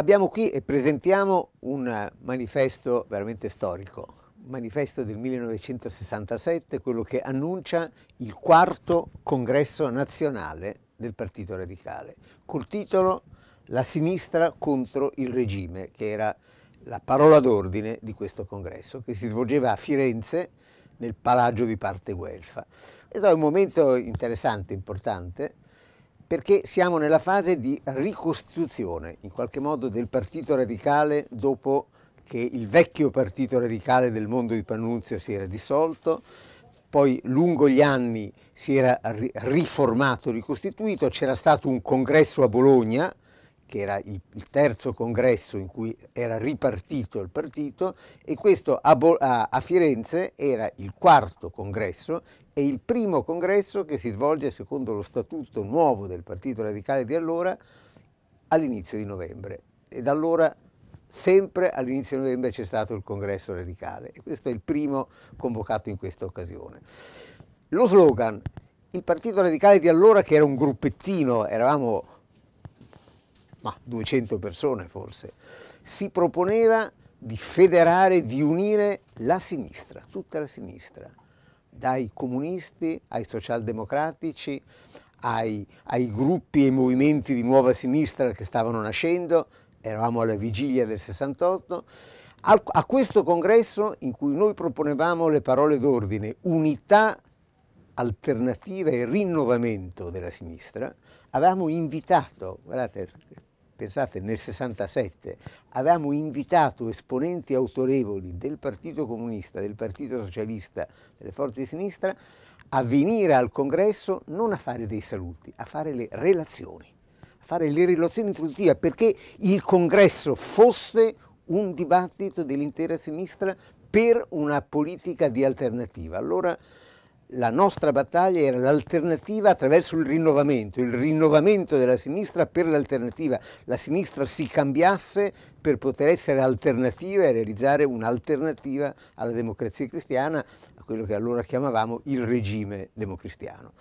Abbiamo qui e presentiamo un manifesto veramente storico, un manifesto del 1967, quello che annuncia il quarto congresso nazionale del Partito Radicale, col titolo La sinistra contro il regime, che era la parola d'ordine di questo congresso, che si svolgeva a Firenze nel Palagio di Parte Guelfa. Questo è un momento interessante, importante, perché siamo nella fase di ricostituzione, in qualche modo, del partito radicale dopo che il vecchio partito radicale del mondo di Pannunzio si era dissolto, poi lungo gli anni si era riformato, ricostituito, c'era stato un congresso a Bologna che era il, terzo congresso in cui era ripartito il partito e questo a, Bo a Firenze era il quarto congresso e il primo congresso che si svolge secondo lo statuto nuovo del Partito Radicale di allora all'inizio di novembre. E da allora sempre all'inizio di novembre c'è stato il congresso radicale e questo è il primo convocato in questa occasione. Lo slogan, il Partito Radicale di allora che era un gruppettino, eravamo ma 200 persone forse, si proponeva di federare, di unire la sinistra, tutta la sinistra, dai comunisti ai socialdemocratici, ai, ai gruppi e movimenti di nuova sinistra che stavano nascendo, eravamo alla vigilia del 68, al, a questo congresso in cui noi proponevamo le parole d'ordine unità, alternativa e rinnovamento della sinistra, avevamo invitato, guardate pensate nel 67, avevamo invitato esponenti autorevoli del Partito Comunista, del Partito Socialista, delle forze di sinistra, a venire al congresso non a fare dei saluti, a fare le relazioni, a fare le relazioni introduttive perché il congresso fosse un dibattito dell'intera sinistra per una politica di alternativa. Allora, la nostra battaglia era l'alternativa attraverso il rinnovamento, il rinnovamento della sinistra per l'alternativa. La sinistra si cambiasse per poter essere alternativa e realizzare un'alternativa alla democrazia cristiana, a quello che allora chiamavamo il regime democristiano.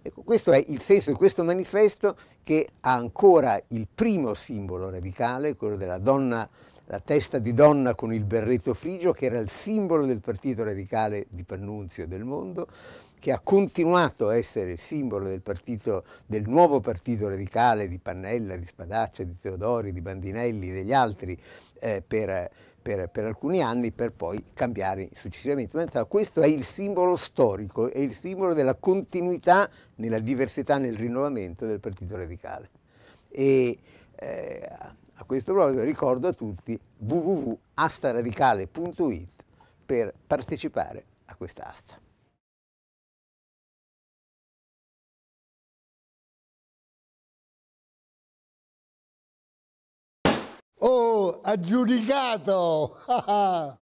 Ecco, questo è il senso di questo manifesto che ha ancora il primo simbolo radicale, quello della donna, la testa di donna con il berretto frigio, che era il simbolo del partito radicale di Pannunzio del mondo, che ha continuato a essere il simbolo del, partito, del nuovo partito radicale di Pannella, di Spadaccia, di Teodori, di Bandinelli e degli altri eh, per, per, per, alcuni anni per poi cambiare successivamente. Ma questo è il simbolo storico, è il simbolo della continuità nella diversità, nel rinnovamento del Partito Radicale. E eh, a questo proposito ricordo a tutti www.astaradicale.it per partecipare a questa asta. Oh, aggiudicato! Ah, ah.